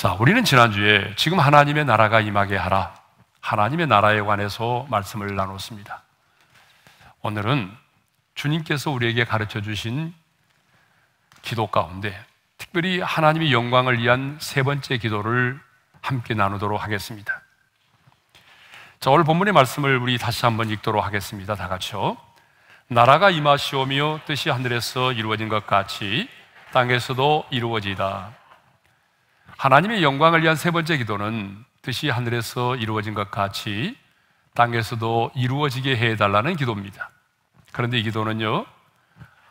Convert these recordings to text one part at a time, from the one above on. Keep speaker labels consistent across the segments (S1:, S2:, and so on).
S1: 자, 우리는 지난주에 지금 하나님의 나라가 임하게 하라. 하나님의 나라에 관해서 말씀을 나눴습니다. 오늘은 주님께서 우리에게 가르쳐 주신 기도 가운데 특별히 하나님의 영광을 위한 세 번째 기도를 함께 나누도록 하겠습니다. 자, 오늘 본문의 말씀을 우리 다시 한번 읽도록 하겠습니다. 다 같이요. 나라가 임하시오며 뜻이 하늘에서 이루어진 것 같이 땅에서도 이루어지다. 하나님의 영광을 위한 세 번째 기도는 뜻이 하늘에서 이루어진 것 같이 땅에서도 이루어지게 해달라는 기도입니다. 그런데 이 기도는요,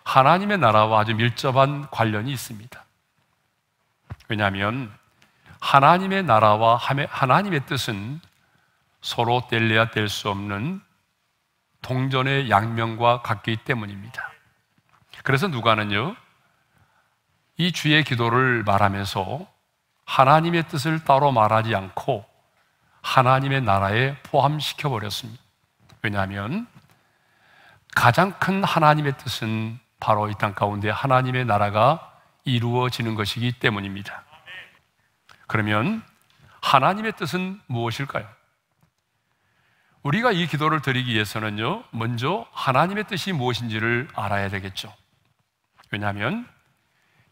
S1: 하나님의 나라와 아주 밀접한 관련이 있습니다. 왜냐하면 하나님의 나라와 하나님의 뜻은 서로 뗄래야 뗄 수 없는 동전의 양면과 같기 때문입니다. 그래서 누가는요, 이 주의 기도를 말하면서 하나님의 뜻을 따로 말하지 않고 하나님의 나라에 포함시켜 버렸습니다. 왜냐하면 가장 큰 하나님의 뜻은 바로 이 땅 가운데 하나님의 나라가 이루어지는 것이기 때문입니다. 그러면 하나님의 뜻은 무엇일까요? 우리가 이 기도를 드리기 위해서는요, 먼저 하나님의 뜻이 무엇인지를 알아야 되겠죠. 왜냐하면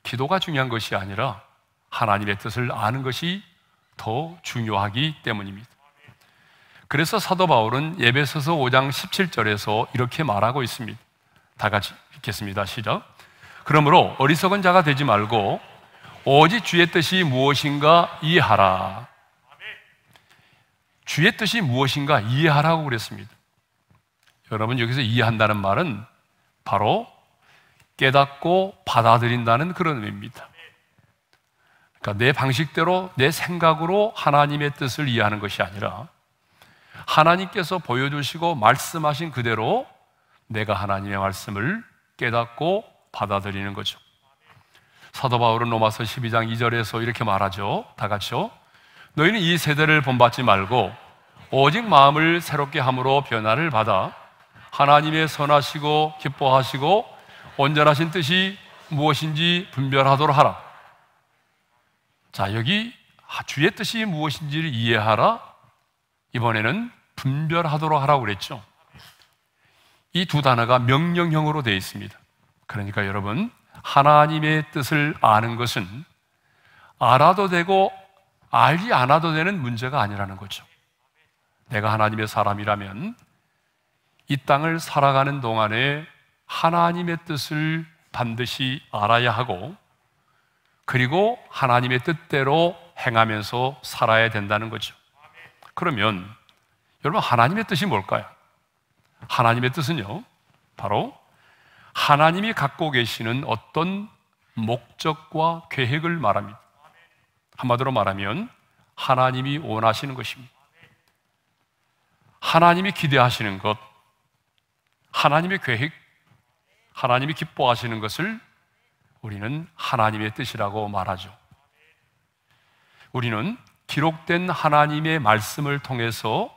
S1: 기도가 중요한 것이 아니라 하나님의 뜻을 아는 것이 더 중요하기 때문입니다. 그래서 사도 바울은 예배서서 5장 17절에서 이렇게 말하고 있습니다. 다 같이 읽겠습니다. 시작. 그러므로 어리석은 자가 되지 말고 오직 주의 뜻이 무엇인가 이해하라. 주의 뜻이 무엇인가 이해하라고 그랬습니다. 여러분 여기서 이해한다는 말은 바로 깨닫고 받아들인다는 그런 의미입니다. 그러니까 내 방식대로 내 생각으로 하나님의 뜻을 이해하는 것이 아니라 하나님께서 보여주시고 말씀하신 그대로 내가 하나님의 말씀을 깨닫고 받아들이는 거죠. 사도 바울은 로마서 12장 2절에서 이렇게 말하죠. 다 같이요. 너희는 이 세대를 본받지 말고 오직 마음을 새롭게 함으로 변화를 받아 하나님의 선하시고 기뻐하시고 온전하신 뜻이 무엇인지 분별하도록 하라. 자, 여기 주의 뜻이 무엇인지를 이해하라. 이번에는 분별하도록 하라고 그랬죠. 이 두 단어가 명령형으로 되어 있습니다. 그러니까 여러분, 하나님의 뜻을 아는 것은 알아도 되고 알지 않아도 되는 문제가 아니라는 거죠. 내가 하나님의 사람이라면 이 땅을 살아가는 동안에 하나님의 뜻을 반드시 알아야 하고 그리고 하나님의 뜻대로 행하면서 살아야 된다는 거죠. 그러면 여러분 하나님의 뜻이 뭘까요? 하나님의 뜻은요. 바로 하나님이 갖고 계시는 어떤 목적과 계획을 말합니다. 한마디로 말하면 하나님이 원하시는 것입니다. 하나님이 기대하시는 것, 하나님의 계획, 하나님이 기뻐하시는 것을 우리는 하나님의 뜻이라고 말하죠. 우리는 기록된 하나님의 말씀을 통해서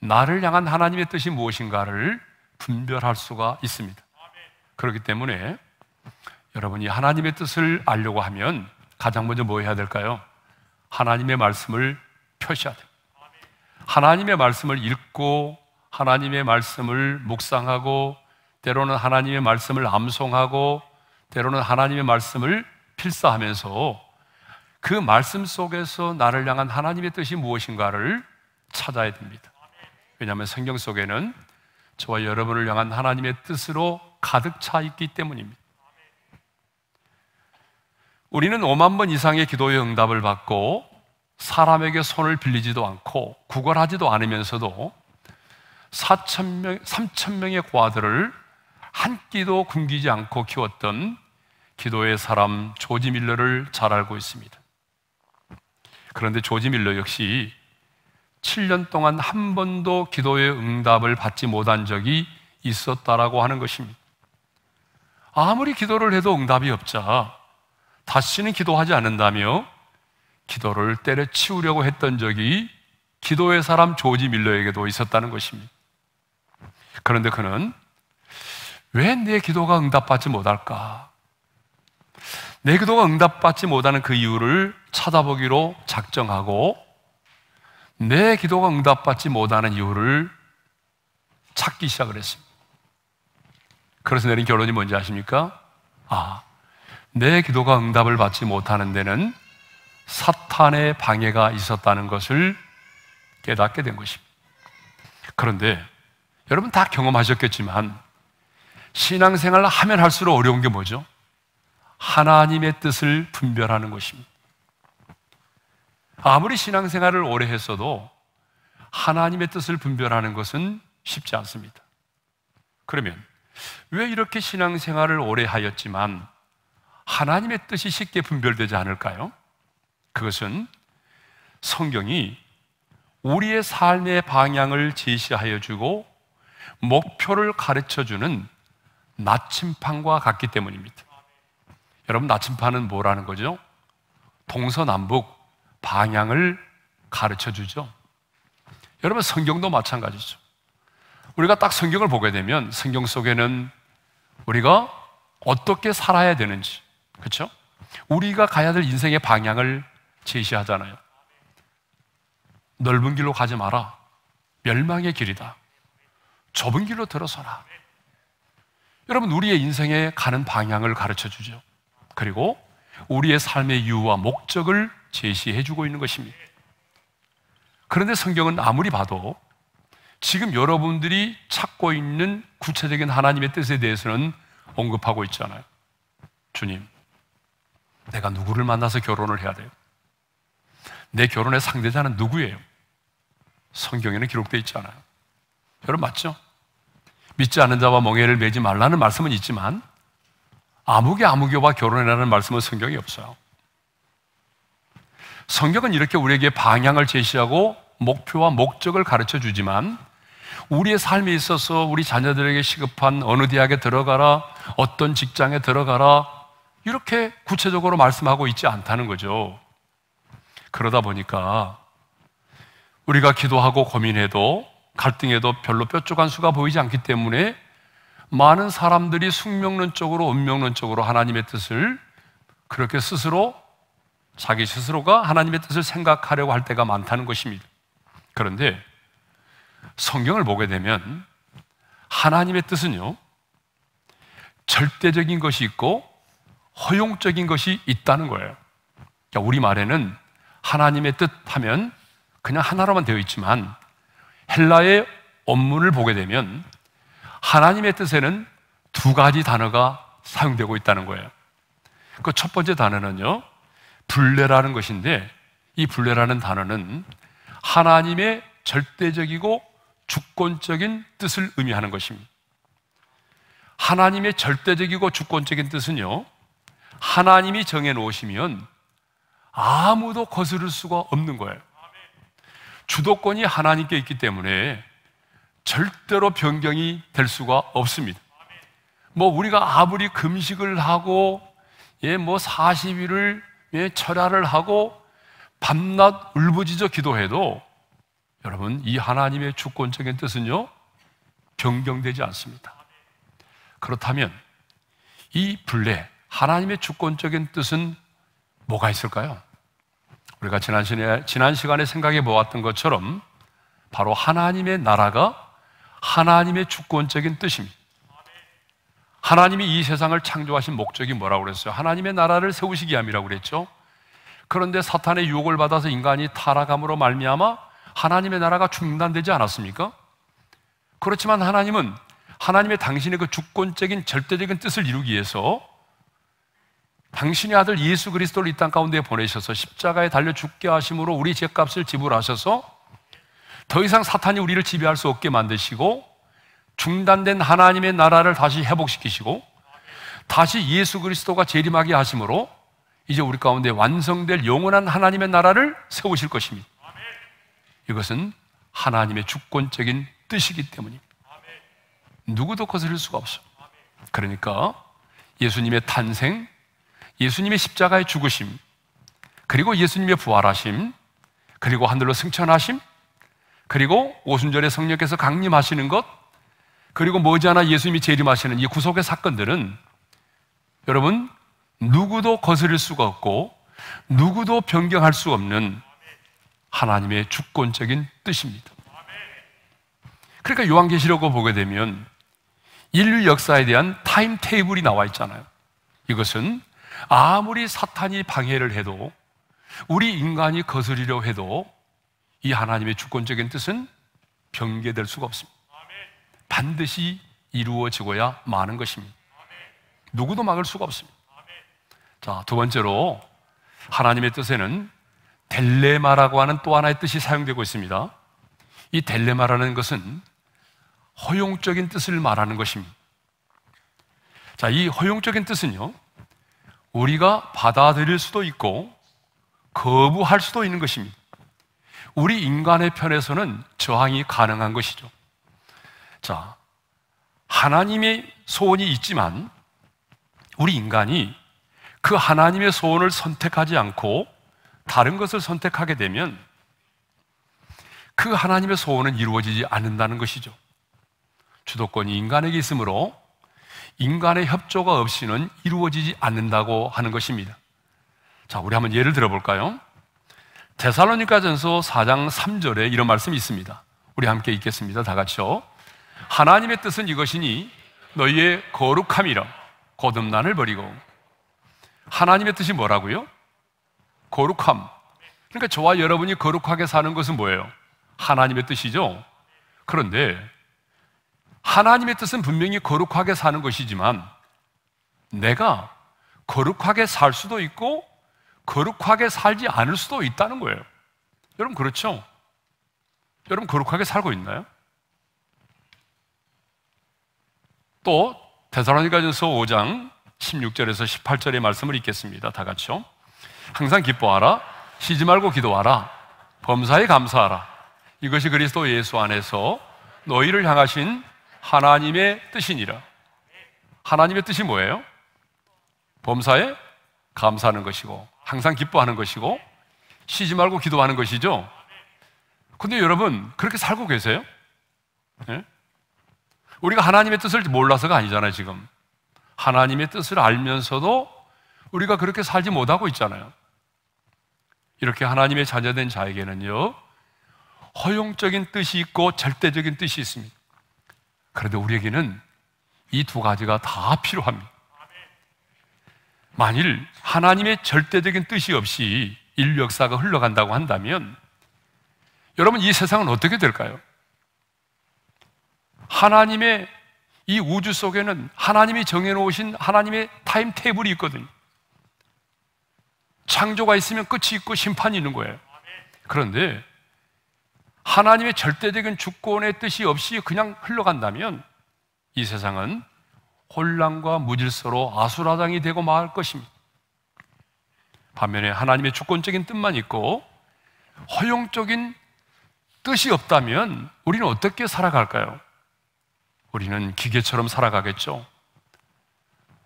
S1: 나를 향한 하나님의 뜻이 무엇인가를 분별할 수가 있습니다. 그렇기 때문에 여러분이 하나님의 뜻을 알려고 하면 가장 먼저 뭐 해야 될까요? 하나님의 말씀을 표시해야 돼요. 하나님의 말씀을 읽고 하나님의 말씀을 묵상하고 때로는 하나님의 말씀을 암송하고 때로는 하나님의 말씀을 필사하면서 그 말씀 속에서 나를 향한 하나님의 뜻이 무엇인가를 찾아야 됩니다. 왜냐하면 성경 속에는 저와 여러분을 향한 하나님의 뜻으로 가득 차 있기 때문입니다. 우리는 5만 번 이상의 기도의 응답을 받고 사람에게 손을 빌리지도 않고 구걸하지도 않으면서도 4천 명, 3천 명의 고들을 한 끼도 굶기지 않고 키웠던 기도의 사람 조지 밀러를 잘 알고 있습니다. 그런데 조지 밀러 역시 7년 동안 한 번도 기도의 응답을 받지 못한 적이 있었다라고 하는 것입니다. 아무리 기도를 해도 응답이 없자 다시는 기도하지 않는다며 기도를 때려치우려고 했던 적이 기도의 사람 조지 밀러에게도 있었다는 것입니다. 그런데 그는 왜내 기도가 응답받지 못할까? 내 기도가 응답받지 못하는 그 이유를 찾아보기로 작정하고 내 기도가 응답받지 못하는 이유를 찾기 시작을 했습니다. 그래서 내린 결론이 뭔지 아십니까? 아, 내 기도가 응답을 받지 못하는 데는 사탄의 방해가 있었다는 것을 깨닫게 된 것입니다. 그런데 여러분 다 경험하셨겠지만 신앙생활을 하면 할수록 어려운 게 뭐죠? 하나님의 뜻을 분별하는 것입니다. 아무리 신앙생활을 오래 했어도 하나님의 뜻을 분별하는 것은 쉽지 않습니다. 그러면 왜 이렇게 신앙생활을 오래 하였지만 하나님의 뜻이 쉽게 분별되지 않을까요? 그것은 성경이 우리의 삶의 방향을 제시하여 주고 목표를 가르쳐 주는 나침판과 같기 때문입니다. 여러분, 나침판은 뭐라는 거죠? 동서남북 방향을 가르쳐 주죠. 여러분, 성경도 마찬가지죠. 우리가 딱 성경을 보게 되면 성경 속에는 우리가 어떻게 살아야 되는지, 그렇죠? 우리가 가야 될 인생의 방향을 제시하잖아요. 넓은 길로 가지 마라. 멸망의 길이다. 좁은 길로 들어서라. 여러분, 우리의 인생에 가는 방향을 가르쳐 주죠. 그리고 우리의 삶의 이유와 목적을 제시해 주고 있는 것입니다. 그런데 성경은 아무리 봐도 지금 여러분들이 찾고 있는 구체적인 하나님의 뜻에 대해서는 언급하고 있잖아요. 주님, 내가 누구를 만나서 결혼을 해야 돼요? 내 결혼의 상대자는 누구예요? 성경에는 기록되어 있잖아요. 여러분 맞죠? 믿지 않는 자와 멍해를 매지 말라는 말씀은 있지만 아무개 아무개와 결혼해라는 말씀은 성경이 없어요. 성경은 이렇게 우리에게 방향을 제시하고 목표와 목적을 가르쳐 주지만 우리의 삶에 있어서 우리 자녀들에게 시급한 어느 대학에 들어가라, 어떤 직장에 들어가라, 이렇게 구체적으로 말씀하고 있지 않다는 거죠. 그러다 보니까 우리가 기도하고 고민해도 갈등에도 별로 뾰족한 수가 보이지 않기 때문에 많은 사람들이 숙명론적으로 운명론적으로 하나님의 뜻을 그렇게 스스로 자기 스스로가 하나님의 뜻을 생각하려고 할 때가 많다는 것입니다. 그런데 성경을 보게 되면 하나님의 뜻은요, 절대적인 것이 있고 허용적인 것이 있다는 거예요. 그러니까 우리말에는 하나님의 뜻 하면 그냥 하나로만 되어 있지만 헬라의 원문을 보게 되면 하나님의 뜻에는 두 가지 단어가 사용되고 있다는 거예요. 그 첫 번째 단어는요, 불레라는 것인데 이 불레라는 단어는 하나님의 절대적이고 주권적인 뜻을 의미하는 것입니다. 하나님의 절대적이고 주권적인 뜻은요, 하나님이 정해 놓으시면 아무도 거스를 수가 없는 거예요. 주도권이 하나님께 있기 때문에 절대로 변경이 될 수가 없습니다. 뭐 우리가 아무리 금식을 하고 예, 뭐 40일을 예, 철야를 하고 밤낮 울부짖어 기도해도 여러분 이 하나님의 주권적인 뜻은요 변경되지 않습니다. 그렇다면 이 분례 하나님의 주권적인 뜻은 뭐가 있을까요? 우리가 지난 시간에, 지난 시간에 생각해 보았던 것처럼 바로 하나님의 나라가 하나님의 주권적인 뜻입니다. 하나님이 이 세상을 창조하신 목적이 뭐라고 그랬어요? 하나님의 나라를 세우시기 함이라고 그랬죠. 그런데 사탄의 유혹을 받아서 인간이 타락함으로 말미암아 하나님의 나라가 중단되지 않았습니까? 그렇지만 하나님은 하나님의 당신의 그 주권적인 절대적인 뜻을 이루기 위해서 당신의 아들 예수 그리스도를 이 땅 가운데 보내셔서 십자가에 달려 죽게 하심으로 우리 죄값을 지불하셔서 더 이상 사탄이 우리를 지배할 수 없게 만드시고 중단된 하나님의 나라를 다시 회복시키시고 다시 예수 그리스도가 재림하게 하심으로 이제 우리 가운데 완성될 영원한 하나님의 나라를 세우실 것입니다. 이것은 하나님의 주권적인 뜻이기 때문입니다. 누구도 거스릴 수가 없어. 그러니까 예수님의 탄생, 예수님의 십자가의 죽으심, 그리고 예수님의 부활하심, 그리고 하늘로 승천하심, 그리고 오순절에 성령께서 강림하시는 것, 그리고 머지않아 예수님이 재림하시는 이 구속의 사건들은 여러분 누구도 거스릴 수가 없고 누구도 변경할 수 없는 하나님의 주권적인 뜻입니다. 그러니까 요한계시록을 보게 되면 인류 역사에 대한 타임 테이블이 나와 있잖아요. 이것은 아무리 사탄이 방해를 해도 우리 인간이 거스리려 해도 이 하나님의 주권적인 뜻은 변개될 수가 없습니다. 반드시 이루어지고야 마는 것입니다. 누구도 막을 수가 없습니다. 자, 두 번째로 하나님의 뜻에는 델레마라고 하는 또 하나의 뜻이 사용되고 있습니다. 이 델레마라는 것은 허용적인 뜻을 말하는 것입니다. 자, 이 허용적인 뜻은요, 우리가 받아들일 수도 있고 거부할 수도 있는 것입니다. 우리 인간의 편에서는 저항이 가능한 것이죠. 자, 하나님의 소원이 있지만 우리 인간이 그 하나님의 소원을 선택하지 않고 다른 것을 선택하게 되면 그 하나님의 소원은 이루어지지 않는다는 것이죠. 주도권이 인간에게 있으므로 인간의 협조가 없이는 이루어지지 않는다고 하는 것입니다. 자, 우리 한번 예를 들어볼까요? 데살로니가전서 4장 3절에 이런 말씀이 있습니다. 우리 함께 읽겠습니다. 다 같이요. 하나님의 뜻은 이것이니 너희의 거룩함이라 거듭난을 버리고 하나님의 뜻이 뭐라고요? 거룩함. 그러니까 저와 여러분이 거룩하게 사는 것은 뭐예요? 하나님의 뜻이죠. 그런데 하나님의 뜻은 분명히 거룩하게 사는 것이지만 내가 거룩하게 살 수도 있고 거룩하게 살지 않을 수도 있다는 거예요. 여러분 그렇죠? 여러분 거룩하게 살고 있나요? 또 데살로니가전서 5장 16절에서 18절의 말씀을 읽겠습니다. 다 같이요. 항상 기뻐하라. 쉬지 말고 기도하라. 범사에 감사하라. 이것이 그리스도 예수 안에서 너희를 향하신 하나님의 뜻이니라. 하나님의 뜻이 뭐예요? 범사에 감사하는 것이고 항상 기뻐하는 것이고 쉬지 말고 기도하는 것이죠. 근데 여러분 그렇게 살고 계세요? 네? 우리가 하나님의 뜻을 몰라서가 아니잖아요, 지금. 하나님의 뜻을 알면서도 우리가 그렇게 살지 못하고 있잖아요. 이렇게 하나님의 자녀된 자에게는요, 허용적인 뜻이 있고 절대적인 뜻이 있습니다. 그런데 우리에게는 이 두 가지가 다 필요합니다. 만일 하나님의 절대적인 뜻이 없이 인류 역사가 흘러간다고 한다면 여러분 이 세상은 어떻게 될까요? 하나님의 이 우주 속에는 하나님이 정해놓으신 하나님의 타임 테이블이 있거든요. 창조가 있으면 끝이 있고 심판이 있는 거예요. 그런데 하나님의 절대적인 주권의 뜻이 없이 그냥 흘러간다면 이 세상은 혼란과 무질서로 아수라장이 되고 말 것입니다. 반면에 하나님의 주권적인 뜻만 있고 허용적인 뜻이 없다면 우리는 어떻게 살아갈까요? 우리는 기계처럼 살아가겠죠.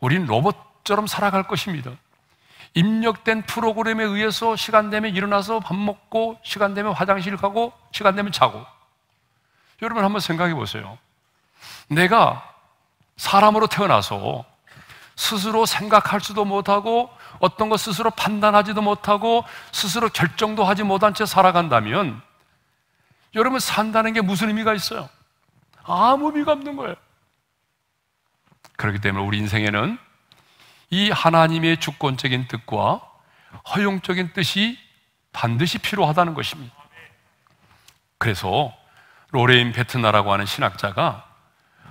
S1: 우리 로봇처럼 살아갈 것입니다. 입력된 프로그램에 의해서 시간 되면 일어나서 밥 먹고, 시간 되면 화장실 가고, 시간 되면 자고. 여러분 한번 생각해 보세요. 내가 사람으로 태어나서 스스로 생각할 수도 못하고 어떤 것 스스로 판단하지도 못하고 스스로 결정도 하지 못한 채 살아간다면 여러분 산다는 게 무슨 의미가 있어요? 아무 의미가 없는 거예요. 그렇기 때문에 우리 인생에는 이 하나님의 주권적인 뜻과 허용적인 뜻이 반드시 필요하다는 것입니다. 그래서 로레인 베트나라고 하는 신학자가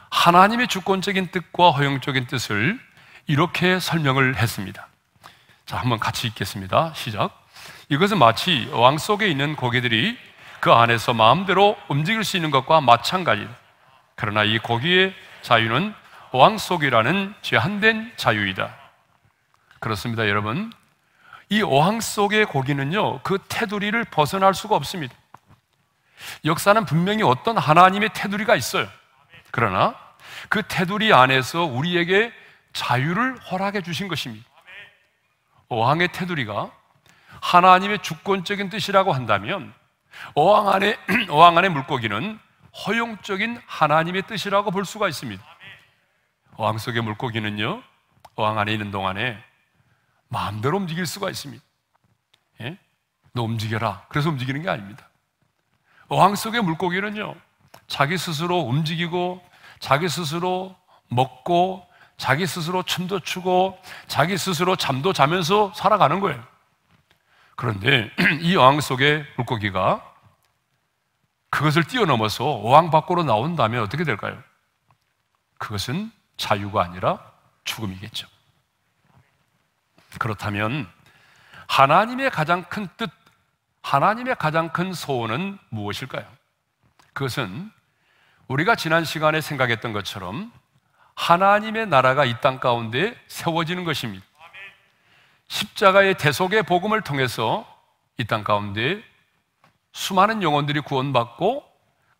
S1: 하나님의 주권적인 뜻과 허용적인 뜻을 이렇게 설명을 했습니다. 자, 한번 같이 읽겠습니다. 시작. 이것은 마치 왕 속에 있는 고기들이 그 안에서 마음대로 움직일 수 있는 것과 마찬가지다. 그러나 이 고기의 자유는 왕 속이라는 제한된 자유이다. 그렇습니다, 여러분. 이 어항 속의 고기는요, 그 테두리를 벗어날 수가 없습니다. 역사는 분명히 어떤 하나님의 테두리가 있어요. 그러나 그 테두리 안에서 우리에게 자유를 허락해 주신 것입니다. 어항의 테두리가 하나님의 주권적인 뜻이라고 한다면 어항 안에, 어항 안에 물고기는 허용적인 하나님의 뜻이라고 볼 수가 있습니다. 어항 속의 물고기는요, 어항 안에 있는 동안에 마음대로 움직일 수가 있습니다. 예? 너 움직여라. 그래서 움직이는 게 아닙니다. 어항 속의 물고기는요, 자기 스스로 움직이고, 자기 스스로 먹고, 자기 스스로 춤도 추고, 자기 스스로 잠도 자면서 살아가는 거예요. 그런데 이 어항 속의 물고기가 그것을 뛰어넘어서 어항 밖으로 나온다면 어떻게 될까요? 그것은 자유가 아니라 죽음이겠죠. 그렇다면 하나님의 가장 큰 뜻, 하나님의 가장 큰 소원은 무엇일까요? 그것은 우리가 지난 시간에 생각했던 것처럼 하나님의 나라가 이 땅 가운데 세워지는 것입니다. 십자가의 대속의 복음을 통해서 이 땅 가운데 수많은 영혼들이 구원받고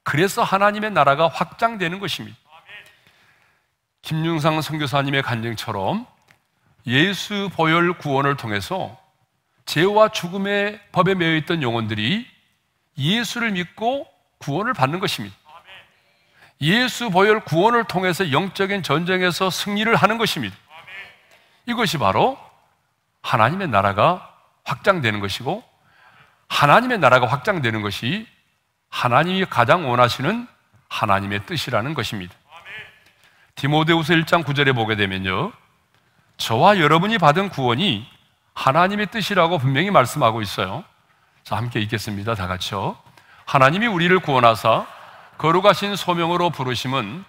S1: 그래서 하나님의 나라가 확장되는 것입니다. 김윤상 선교사님의 간증처럼 예수 보혈 구원을 통해서 죄와 죽음의 법에 매여 있던 영혼들이 예수를 믿고 구원을 받는 것입니다. 예수 보혈 구원을 통해서 영적인 전쟁에서 승리를 하는 것입니다. 이것이 바로 하나님의 나라가 확장되는 것이고 하나님의 나라가 확장되는 것이 하나님이 가장 원하시는 하나님의 뜻이라는 것입니다. 디모데후서 1장 9절에 보게 되면요. 저와 여러분이 받은 구원이 하나님의 뜻이라고 분명히 말씀하고 있어요. 자, 함께 읽겠습니다. 다 같이요. 하나님이 우리를 구원하사 거룩하신 소명으로 부르심은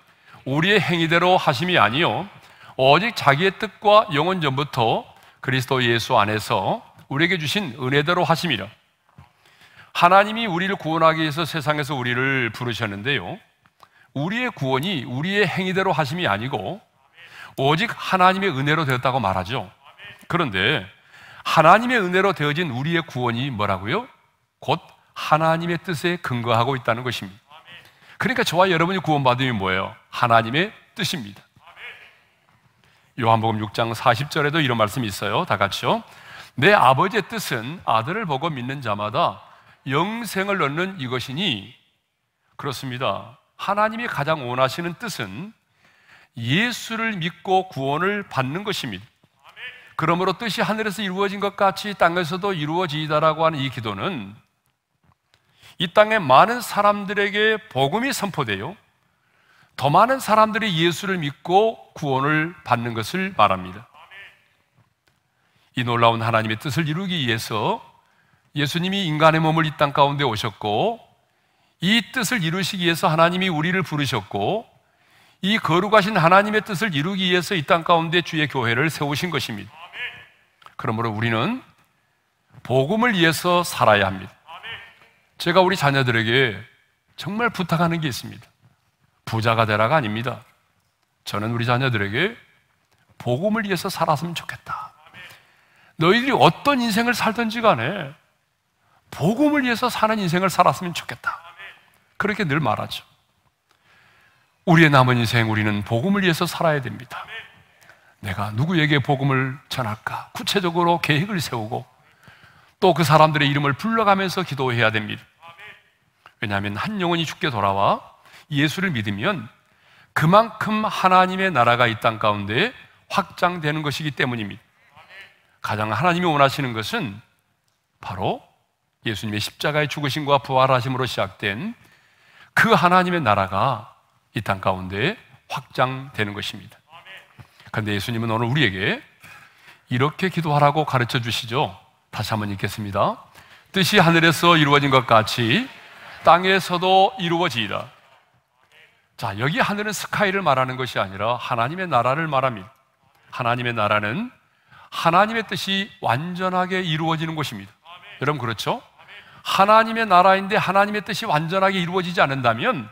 S1: 우리의 행위대로 하심이 아니요 오직 자기의 뜻과 영원 전부터 그리스도 예수 안에서 우리에게 주신 은혜대로 하심이라. 하나님이 우리를 구원하기 위해서 세상에서 우리를 부르셨는데요. 우리의 구원이 우리의 행위대로 하심이 아니고 오직 하나님의 은혜로 되었다고 말하죠. 그런데 하나님의 은혜로 되어진 우리의 구원이 뭐라고요? 곧 하나님의 뜻에 근거하고 있다는 것입니다. 그러니까 저와 여러분이 구원받음이 뭐예요? 하나님의 뜻입니다. 요한복음 6장 40절에도 이런 말씀이 있어요. 다 같이요. 내 아버지의 뜻은 아들을 보고 믿는 자마다 영생을 얻는 이것이니 그렇습니다. 하나님이 가장 원하시는 뜻은 예수를 믿고 구원을 받는 것입니다. 그러므로 뜻이 하늘에서 이루어진 것 같이 땅에서도 이루어지다라고 하는 이 기도는 이 땅의 많은 사람들에게 복음이 선포되요. 더 많은 사람들이 예수를 믿고 구원을 받는 것을 말합니다. 이 놀라운 하나님의 뜻을 이루기 위해서 예수님이 인간의 몸을 이 땅 가운데 오셨고 이 뜻을 이루시기 위해서 하나님이 우리를 부르셨고 이 거룩하신 하나님의 뜻을 이루기 위해서 이 땅 가운데 주의 교회를 세우신 것입니다. 그러므로 우리는 복음을 위해서 살아야 합니다. 제가 우리 자녀들에게 정말 부탁하는 게 있습니다. 부자가 되라가 아닙니다. 저는 우리 자녀들에게 복음을 위해서 살았으면 좋겠다. 너희들이 어떤 인생을 살든지 간에 복음을 위해서 사는 인생을 살았으면 좋겠다. 그렇게 늘 말하죠. 우리의 남은 인생 우리는 복음을 위해서 살아야 됩니다. 내가 누구에게 복음을 전할까? 구체적으로 계획을 세우고 또 그 사람들의 이름을 불러가면서 기도해야 됩니다. 왜냐하면 한 영혼이 죽게 돌아와 예수를 믿으면 그만큼 하나님의 나라가 이 땅 가운데 확장되는 것이기 때문입니다. 가장 하나님이 원하시는 것은 바로 예수님의 십자가의 죽으심과 부활하심으로 시작된 그 하나님의 나라가 이땅 가운데 확장되는 것입니다. 그런데 예수님은 오늘 우리에게 이렇게 기도하라고 가르쳐 주시죠. 다시 한번 읽겠습니다. 뜻이 하늘에서 이루어진 것 같이 땅에서도 이루어지이다. 자, 여기 하늘은 스카이를 말하는 것이 아니라 하나님의 나라를 말합니다. 하나님의 나라는 하나님의 뜻이 완전하게 이루어지는 곳입니다. 여러분, 그렇죠? 하나님의 나라인데 하나님의 뜻이 완전하게 이루어지지 않는다면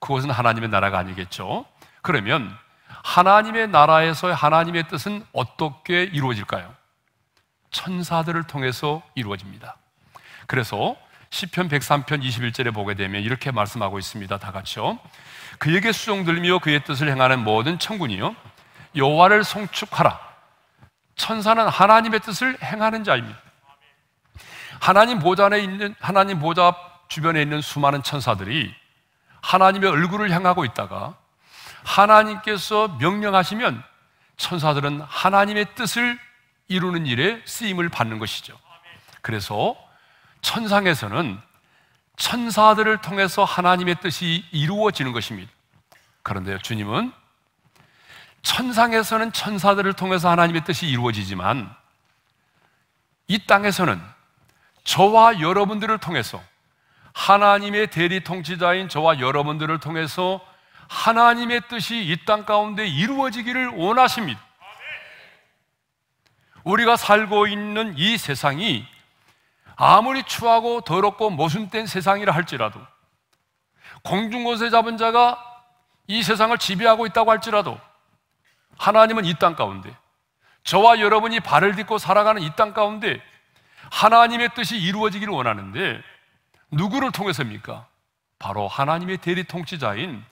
S1: 그것은 하나님의 나라가 아니겠죠. 그러면 하나님의 나라에서 하나님의 뜻은 어떻게 이루어질까요? 천사들을 통해서 이루어집니다. 그래서 시편 103편 21절에 보게 되면 이렇게 말씀하고 있습니다. 다 같이요. 그에게 수종들며 그의 뜻을 행하는 모든 천군이요 여호와를 송축하라. 천사는 하나님의 뜻을 행하는 자입니다. 하나님 보좌에 있는 하나님 보좌 주변에 있는 수많은 천사들이 하나님의 얼굴을 향하고 있다가 하나님께서 명령하시면 천사들은 하나님의 뜻을 이루는 일에 쓰임을 받는 것이죠. 그래서 천상에서는 천사들을 통해서 하나님의 뜻이 이루어지는 것입니다. 그런데 주님은 천상에서는 천사들을 통해서 하나님의 뜻이 이루어지지만 이 땅에서는 저와 여러분들을 통해서 하나님의 대리 통치자인 저와 여러분들을 통해서 하나님의 뜻이 이 땅 가운데 이루어지기를 원하십니다. 우리가 살고 있는 이 세상이 아무리 추하고 더럽고 모순된 세상이라 할지라도 공중권세 잡은 자가 이 세상을 지배하고 있다고 할지라도 하나님은 이 땅 가운데 저와 여러분이 발을 딛고 살아가는 이 땅 가운데 하나님의 뜻이 이루어지기를 원하는데 누구를 통해서입니까? 바로 하나님의 대리 통치자인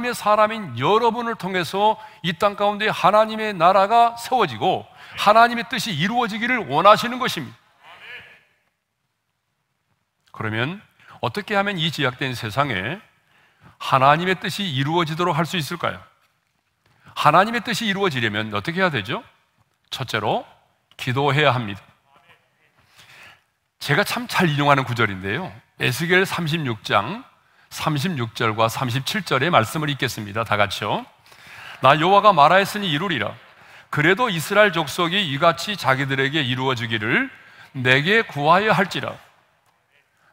S1: 하나님의 사람인 여러분을 통해서 이 땅 가운데 하나님의 나라가 세워지고 하나님의 뜻이 이루어지기를 원하시는 것입니다. 그러면 어떻게 하면 이 제약된 세상에 하나님의 뜻이 이루어지도록 할 수 있을까요? 하나님의 뜻이 이루어지려면 어떻게 해야 되죠? 첫째로 기도해야 합니다. 제가 참 잘 인용하는 구절인데요. 에스겔 36장 36절과 37절의 말씀을 읽겠습니다. 다 같이요. 나 여호와가 말하였으니 이루리라. 그래도 이스라엘 족속이 이같이 자기들에게 이루어지기를 내게 구하여 할지라.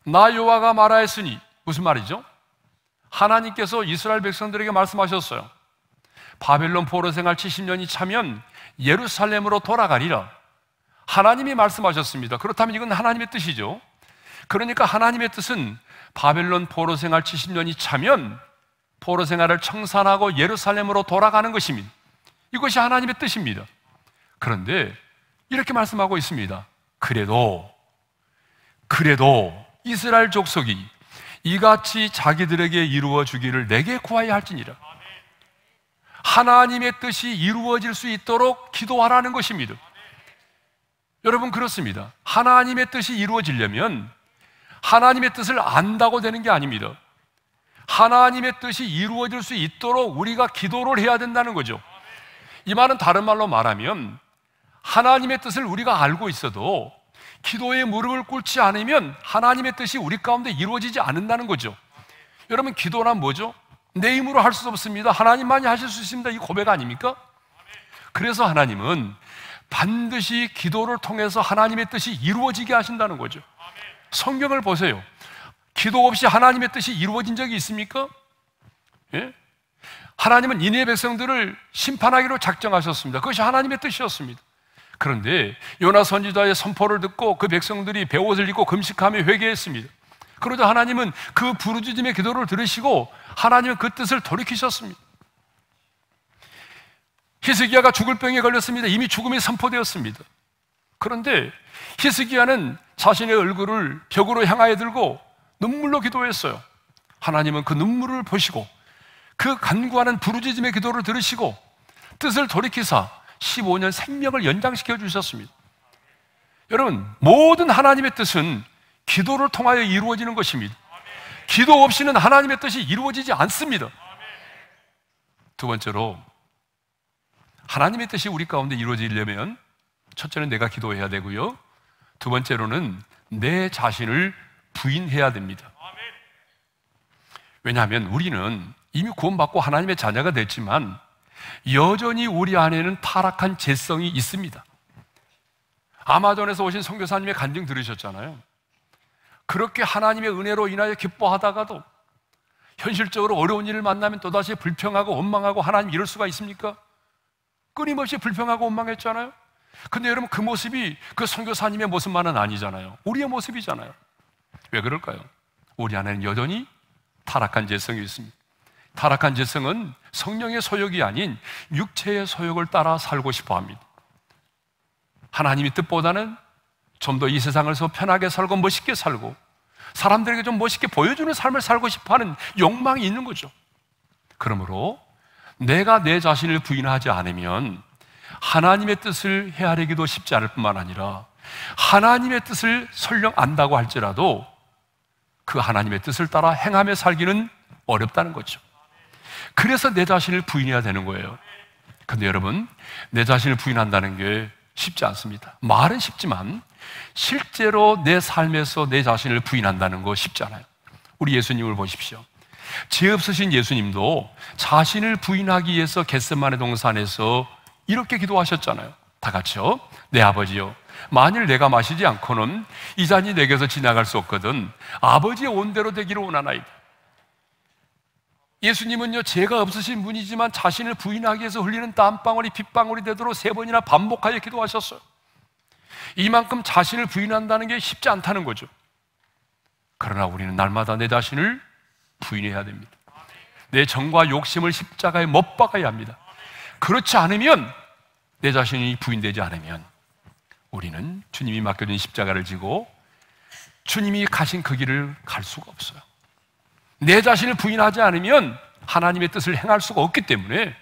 S1: 나 여호와가 말하였으니 무슨 말이죠? 하나님께서 이스라엘 백성들에게 말씀하셨어요. 바벨론 포로 생활 70년이 차면 예루살렘으로 돌아가리라. 하나님이 말씀하셨습니다. 그렇다면 이건 하나님의 뜻이죠. 그러니까 하나님의 뜻은 바벨론 포로 생활 70년이 차면 포로 생활을 청산하고 예루살렘으로 돌아가는 것입니다. 이것이 하나님의 뜻입니다. 그런데 이렇게 말씀하고 있습니다. 그래도, 그래도 이스라엘 족속이 이같이 자기들에게 이루어 주기를 내게 구하여 할지니라. 하나님의 뜻이 이루어질 수 있도록 기도하라는 것입니다. 여러분 그렇습니다. 하나님의 뜻이 이루어지려면 하나님의 뜻을 안다고 되는 게 아닙니다. 하나님의 뜻이 이루어질 수 있도록 우리가 기도를 해야 된다는 거죠. 이 말은 다른 말로 말하면 하나님의 뜻을 우리가 알고 있어도 기도에 무릎을 꿇지 않으면 하나님의 뜻이 우리 가운데 이루어지지 않는다는 거죠. 여러분 기도란 뭐죠? 내 힘으로 할 수 없습니다. 하나님만이 하실 수 있습니다. 이 고백 아닙니까? 그래서 하나님은 반드시 기도를 통해서 하나님의 뜻이 이루어지게 하신다는 거죠. 성경을 보세요. 기도 없이 하나님의 뜻이 이루어진 적이 있습니까? 예? 하나님은 이내 백성들을 심판하기로 작정하셨습니다. 그것이 하나님의 뜻이었습니다. 그런데 요나 선지자의 선포를 듣고 그 백성들이 배옷을 입고 금식하며 회개했습니다. 그러자 하나님은 그 부르짖음의 기도를 들으시고 하나님은 그 뜻을 돌이키셨습니다. 히스기야가 죽을 병에 걸렸습니다. 이미 죽음이 선포되었습니다. 그런데 히스기야는 자신의 얼굴을 벽으로 향하여 들고 눈물로 기도했어요. 하나님은 그 눈물을 보시고 그 간구하는 부르짖음의 기도를 들으시고 뜻을 돌이키사 15년 생명을 연장시켜 주셨습니다. 여러분, 모든 하나님의 뜻은 기도를 통하여 이루어지는 것입니다. 기도 없이는 하나님의 뜻이 이루어지지 않습니다. 두 번째로 하나님의 뜻이 우리 가운데 이루어지려면 첫째는 내가 기도해야 되고요. 두 번째로는 내 자신을 부인해야 됩니다. 왜냐하면 우리는 이미 구원받고 하나님의 자녀가 됐지만 여전히 우리 안에는 타락한 죄성이 있습니다. 아마존에서 오신 선교사님의 간증 들으셨잖아요. 그렇게 하나님의 은혜로 인하여 기뻐하다가도 현실적으로 어려운 일을 만나면 또다시 불평하고 원망하고 하나님 이럴 수가 있습니까? 끊임없이 불평하고 원망했잖아요. 근데 여러분 그 모습이 그 선교사님의 모습만은 아니잖아요. 우리의 모습이잖아요. 왜 그럴까요? 우리 안에는 여전히 타락한 재성이 있습니다. 타락한 재성은 성령의 소욕이 아닌 육체의 소욕을 따라 살고 싶어 합니다. 하나님의 뜻보다는 좀 더 이 세상에서 편하게 살고 멋있게 살고 사람들에게 좀 멋있게 보여주는 삶을 살고 싶어 하는 욕망이 있는 거죠. 그러므로 내가 내 자신을 부인하지 않으면 하나님의 뜻을 헤아리기도 쉽지 않을 뿐만 아니라 하나님의 뜻을 설령 안다고 할지라도 그 하나님의 뜻을 따라 행하며 살기는 어렵다는 거죠. 그래서 내 자신을 부인해야 되는 거예요. 근데 여러분, 내 자신을 부인한다는 게 쉽지 않습니다. 말은 쉽지만 실제로 내 삶에서 내 자신을 부인한다는 거 쉽지 않아요. 우리 예수님을 보십시오. 죄 없으신 예수님도 자신을 부인하기 위해서 겟세마네 동산에서 이렇게 기도하셨잖아요. 다 같이요. 내 네, 아버지요. 만일 내가 마시지 않고는 이 잔이 내게서 지나갈 수 없거든. 아버지의 온대로 되기를 원하나이다. 예수님은요, 죄가 없으신 분이지만 자신을 부인하기 위해서 흘리는 땀방울이 빗방울이 되도록 세 번이나 반복하여 기도하셨어요. 이만큼 자신을 부인한다는 게 쉽지 않다는 거죠. 그러나 우리는 날마다 내 자신을 부인해야 됩니다. 내 정과 욕심을 십자가에 못 박아야 합니다. 그렇지 않으면 내 자신이 부인되지 않으면 우리는 주님이 맡겨준 십자가를 지고 주님이 가신 그 길을 갈 수가 없어요. 내 자신을 부인하지 않으면 하나님의 뜻을 행할 수가 없기 때문에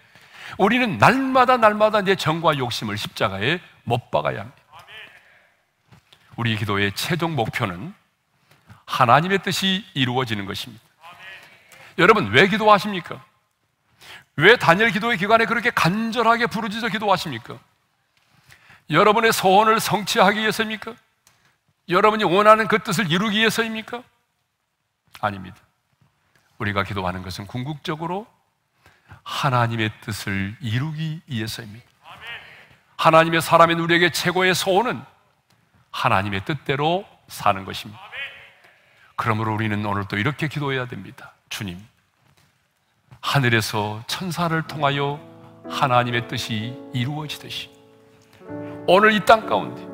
S1: 우리는 날마다 날마다 내 정과 욕심을 십자가에 못 박아야 합니다. 우리 기도의 최종 목표는 하나님의 뜻이 이루어지는 것입니다. 여러분, 왜 기도하십니까? 왜 단열 기도의 기간에 그렇게 간절하게 부르짖어 기도하십니까? 여러분의 소원을 성취하기 위해서입니까? 여러분이 원하는 그 뜻을 이루기 위해서입니까? 아닙니다. 우리가 기도하는 것은 궁극적으로 하나님의 뜻을 이루기 위해서입니다. 하나님의 사람인 우리에게 최고의 소원은 하나님의 뜻대로 사는 것입니다. 그러므로 우리는 오늘도 이렇게 기도해야 됩니다. 주님, 하늘에서 천사를 통하여 하나님의 뜻이 이루어지듯이 오늘 이 땅 가운데,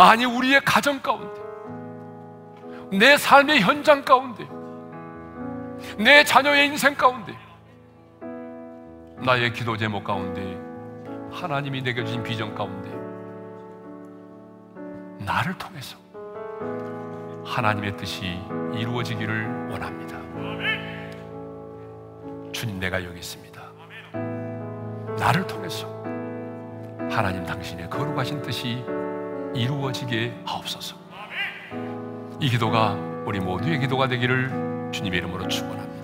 S1: 아니 우리의 가정 가운데, 내 삶의 현장 가운데, 내 자녀의 인생 가운데, 나의 기도 제목 가운데, 하나님이 내게 주신 비전 가운데, 나를 통해서 하나님의 뜻이 이루어지기를 원합니다. 주님 내가 여기 있습니다. 나를 통해서 하나님 당신의 거룩하신 뜻이 이루어지게 하옵소서. 이 기도가 우리 모두의 기도가 되기를 주님의 이름으로 축원합니다.